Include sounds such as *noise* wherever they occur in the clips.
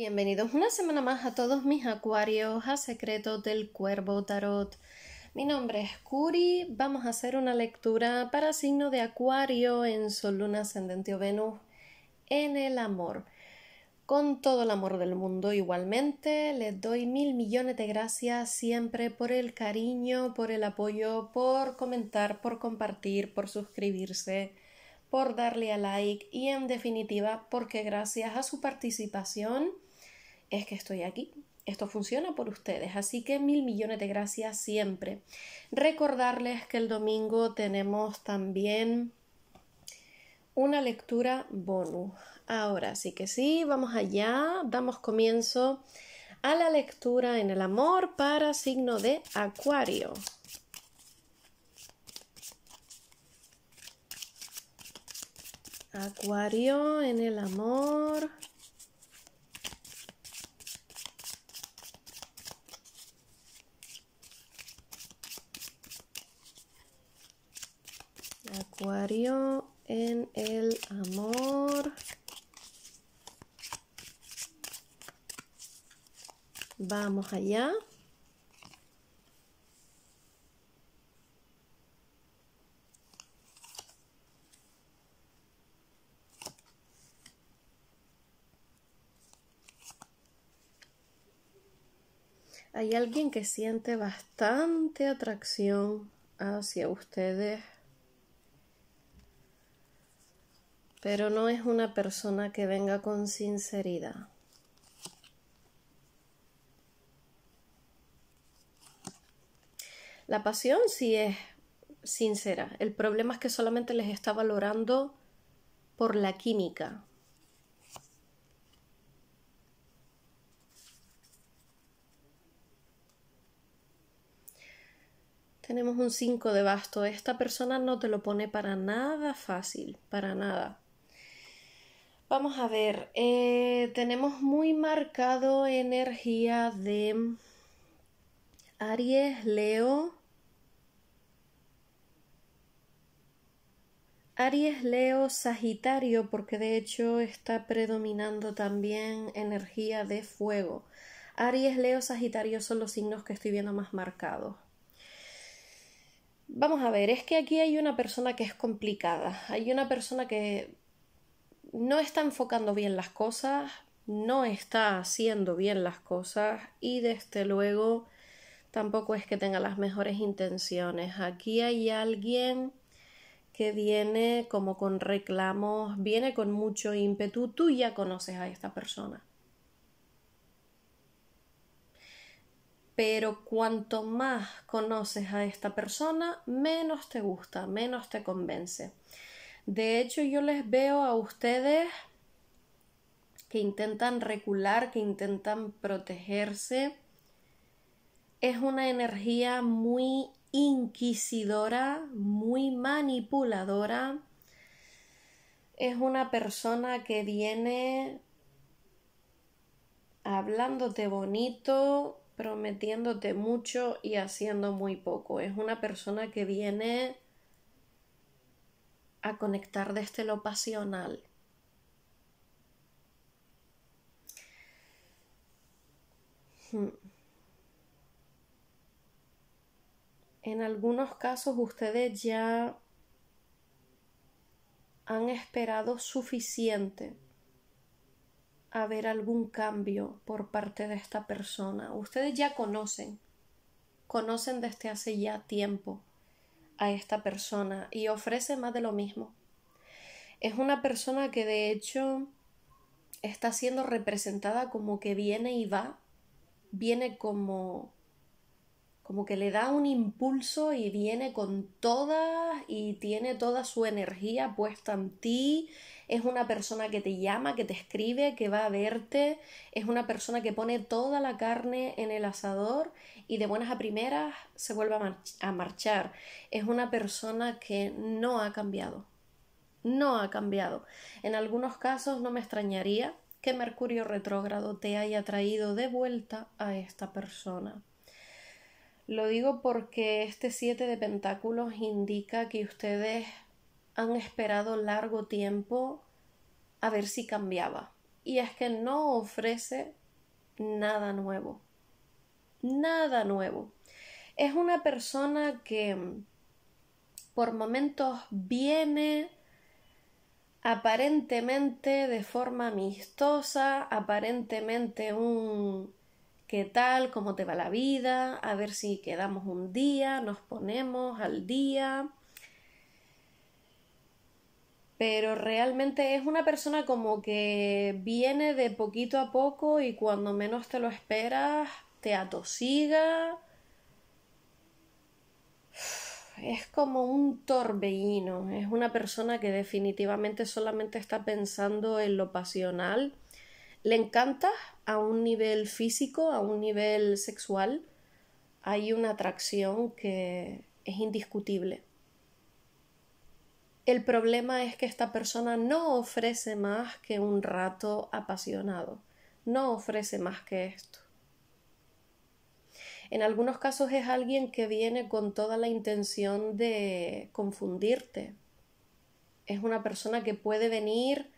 Bienvenidos una semana más a todos mis acuarios a Secretos del Cuervo Tarot. Mi nombre es Curi, vamos a hacer una lectura para signo de acuario en Sol, Luna, Ascendente o Venus en el amor. Con todo el amor del mundo igualmente, les doy mil millones de gracias siempre por el cariño, por el apoyo, por comentar, por compartir, por suscribirse, por darle a like y en definitiva porque gracias a su participación es que estoy aquí. Esto funciona por ustedes, así que mil millones de gracias siempre. Recordarles que el domingo tenemos también una lectura bonus. Ahora sí que sí, vamos allá, damos comienzo a la lectura en el amor para signo de Acuario. Acuario en el amor Acuario en el amor. Vamos allá. Hay alguien que siente bastante atracción hacia ustedes pero no es una persona que venga con sinceridad. La pasión sí es sincera. El problema es que solamente les está valorando por la química. Tenemos un 5 de basto. Esta persona no te lo pone para nada fácil, para nada. Vamos a ver, eh, tenemos muy marcado energía de Aries, Leo. Aries, Leo, Sagitario, porque de hecho está predominando también energía de fuego. Aries, Leo, Sagitario son los signos que estoy viendo más marcados. Vamos a ver, es que aquí hay una persona que es complicada, hay una persona que no está enfocando bien las cosas, no está haciendo bien las cosas y desde luego tampoco es que tenga las mejores intenciones. Aquí hay alguien que viene como con reclamos, viene con mucho ímpetu, tú ya conoces a esta persona. Pero cuanto más conoces a esta persona, menos te gusta, menos te convence. De hecho, yo les veo a ustedes que intentan recular, que intentan protegerse. Es una energía muy inquisidora, muy manipuladora. Es una persona que viene hablándote bonito, prometiéndote mucho y haciendo muy poco. Es una persona que viene a conectar desde este lo pasional. Hmm. En algunos casos ustedes ya han esperado suficiente a ver algún cambio por parte de esta persona. Ustedes ya conocen, conocen desde hace ya tiempo a esta persona y ofrece más de lo mismo. Es una persona que de hecho está siendo representada como que viene y va, viene como como que le da un impulso y viene con todas y tiene toda su energía puesta en ti es una persona que te llama, que te escribe, que va a verte, es una persona que pone toda la carne en el asador y de buenas a primeras se vuelve a, marchar. Es una persona que no ha cambiado. No ha cambiado. En algunos casos no me extrañaría que Mercurio retrógrado te haya traído de vuelta a esta persona. Lo digo porque este 7 de Pentáculos indica que ustedes han esperado largo tiempo a ver si cambiaba. Y es que no ofrece nada nuevo. Nada nuevo. Es una persona que por momentos viene aparentemente de forma amistosa, aparentemente un qué tal, cómo te va la vida, a ver si quedamos un día, nos ponemos al día, pero realmente es una persona como que viene de poquito a poco y cuando menos te lo esperas te atosiga. Es como un torbellino, es una persona que definitivamente solamente está pensando en lo pasional. Le encanta a un nivel físico, a un nivel sexual. Hay una atracción que es indiscutible el problema es que esta persona no ofrece más que un rato apasionado, no ofrece más que esto. En algunos casos es alguien que viene con toda la intención de confundirte. Es una persona que puede venir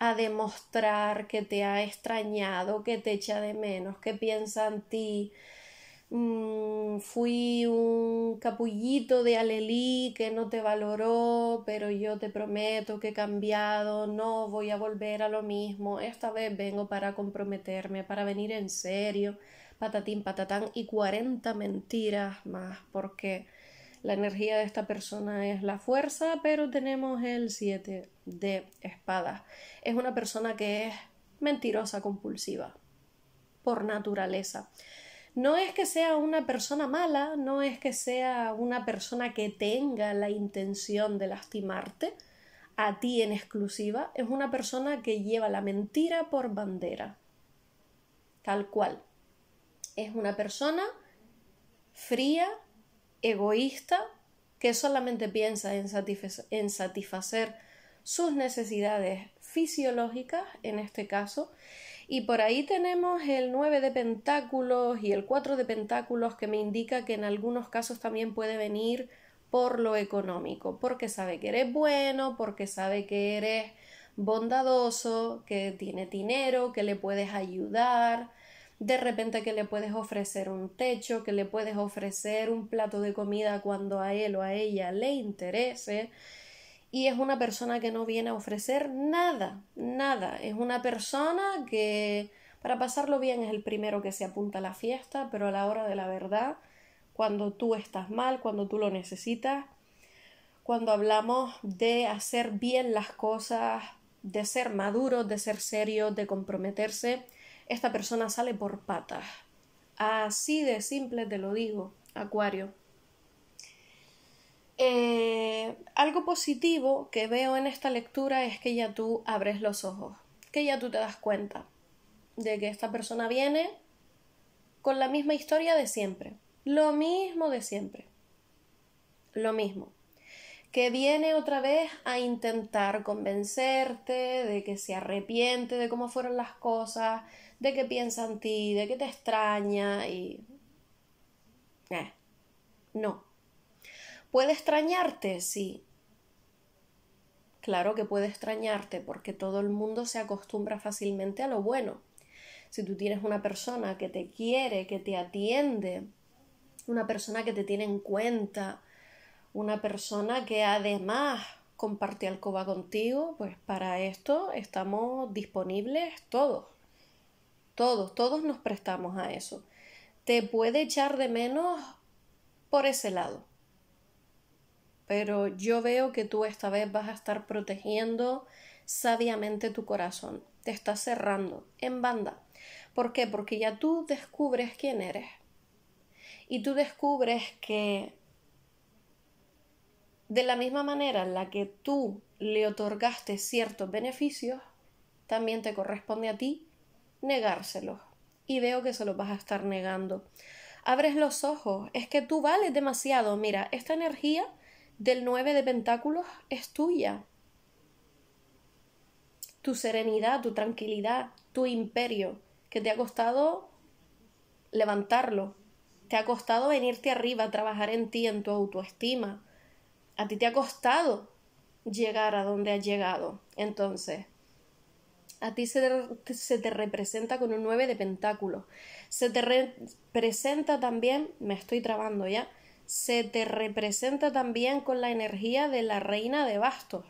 a demostrar que te ha extrañado, que te echa de menos, que piensa en ti. Mm, fui un capullito de Alelí que no te valoró, pero yo te prometo que he cambiado, no voy a volver a lo mismo, esta vez vengo para comprometerme, para venir en serio, patatín, patatán y 40 mentiras más, porque la energía de esta persona es la fuerza, pero tenemos el 7 de espadas. Es una persona que es mentirosa compulsiva, por naturaleza. No es que sea una persona mala, no es que sea una persona que tenga la intención de lastimarte a ti en exclusiva, es una persona que lleva la mentira por bandera. Tal cual. Es una persona fría, egoísta, que solamente piensa en, satisfacer, sus necesidades fisiológicas, en este caso, y por ahí tenemos el 9 de pentáculos y el 4 de pentáculos que me indica que en algunos casos también puede venir por lo económico, porque sabe que eres bueno, porque sabe que eres bondadoso, que tiene dinero, que le puedes ayudar, de repente que le puedes ofrecer un techo, que le puedes ofrecer un plato de comida cuando a él o a ella le interese y es una persona que no viene a ofrecer nada, nada. Es una persona que para pasarlo bien es el primero que se apunta a la fiesta, pero a la hora de la verdad, cuando tú estás mal, cuando tú lo necesitas, cuando hablamos de hacer bien las cosas, de ser maduros, de ser serios, de comprometerse, esta persona sale por patas. Así de simple te lo digo, Acuario. Eh, algo positivo que veo en esta lectura es que ya tú abres los ojos, que ya tú te das cuenta de que esta persona viene con la misma historia de siempre, lo mismo de siempre, lo mismo, que viene otra vez a intentar convencerte de que se arrepiente de cómo fueron las cosas, de que piensa en ti, de que te extraña y... Eh, no ¿Puede extrañarte? Sí. Claro que puede extrañarte porque todo el mundo se acostumbra fácilmente a lo bueno. Si tú tienes una persona que te quiere, que te atiende, una persona que te tiene en cuenta, una persona que además comparte alcoba contigo, pues para esto estamos disponibles todos. Todos, todos nos prestamos a eso. Te puede echar de menos por ese lado pero yo veo que tú esta vez vas a estar protegiendo sabiamente tu corazón. Te estás cerrando en banda. ¿Por qué? Porque ya tú descubres quién eres. Y tú descubres que de la misma manera en la que tú le otorgaste ciertos beneficios, también te corresponde a ti negárselos. Y veo que se los vas a estar negando. Abres los ojos, es que tú vales demasiado. Mira, esta energía del 9 de Pentáculos es tuya. Tu serenidad, tu tranquilidad, tu imperio, que te ha costado levantarlo, te ha costado venirte arriba, trabajar en ti, en tu autoestima. A ti te ha costado llegar a donde has llegado. Entonces, a ti se te, representa con un 9 de pentáculos. Se te representa también, me estoy trabando ya, se te representa también con la energía de la reina de bastos.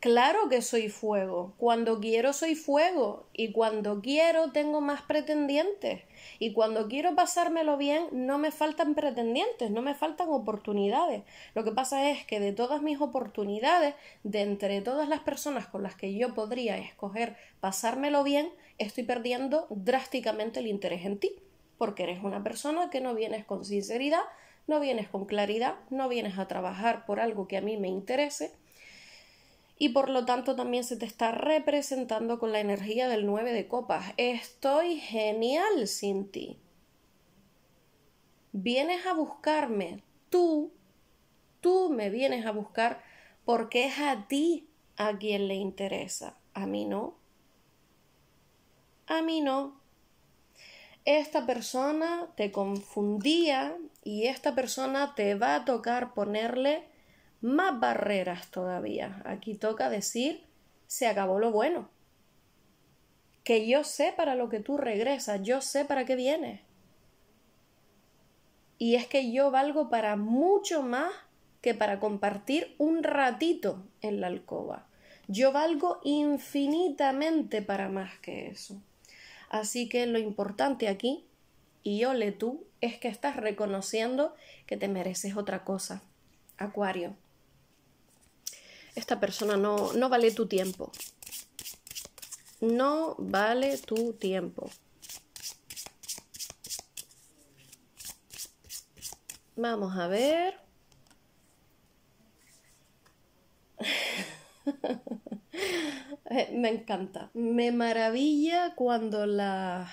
Claro que soy fuego. Cuando quiero soy fuego. Y cuando quiero tengo más pretendientes. Y cuando quiero pasármelo bien, no me faltan pretendientes, no me faltan oportunidades. Lo que pasa es que de todas mis oportunidades, de entre todas las personas con las que yo podría escoger pasármelo bien, estoy perdiendo drásticamente el interés en ti porque eres una persona que no vienes con sinceridad, no vienes con claridad, no vienes a trabajar por algo que a mí me interese y por lo tanto también se te está representando con la energía del nueve de copas. Estoy genial sin ti. Vienes a buscarme, tú, tú me vienes a buscar porque es a ti a quien le interesa, a mí no. A mí no esta persona te confundía y esta persona te va a tocar ponerle más barreras todavía. Aquí toca decir, se acabó lo bueno. Que yo sé para lo que tú regresas, yo sé para qué vienes. Y es que yo valgo para mucho más que para compartir un ratito en la alcoba. Yo valgo infinitamente para más que eso. Así que lo importante aquí, y ole tú, es que estás reconociendo que te mereces otra cosa. Acuario. Esta persona no, no vale tu tiempo. No vale tu tiempo. Vamos a ver. *laughs* *laughs* Me encanta. Me maravilla cuando la...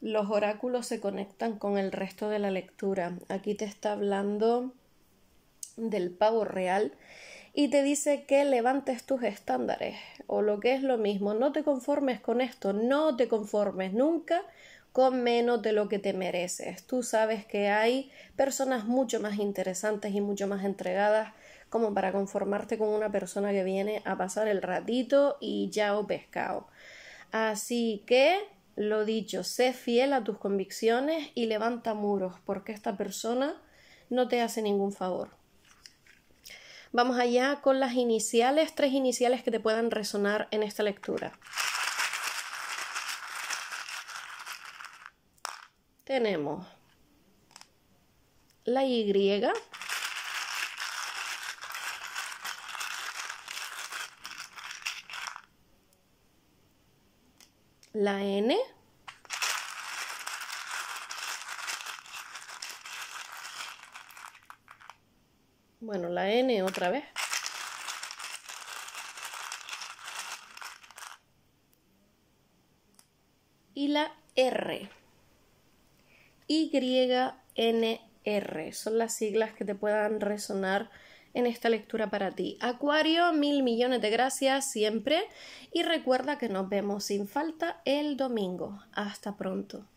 los oráculos se conectan con el resto de la lectura. Aquí te está hablando del pavo real y te dice que levantes tus estándares o lo que es lo mismo, no te conformes con esto, no te conformes nunca con menos de lo que te mereces. Tú sabes que hay personas mucho más interesantes y mucho más entregadas como para conformarte con una persona que viene a pasar el ratito y ya o pescado. Así que, lo dicho, sé fiel a tus convicciones y levanta muros, porque esta persona no te hace ningún favor. Vamos allá con las iniciales, tres iniciales que te puedan resonar en esta lectura. Tenemos la Y, la N. Bueno, la N otra vez. Y la R. Y, N, R Son las siglas que te puedan resonar en esta lectura para ti. Acuario, mil millones de gracias siempre y recuerda que nos vemos sin falta el domingo. Hasta pronto.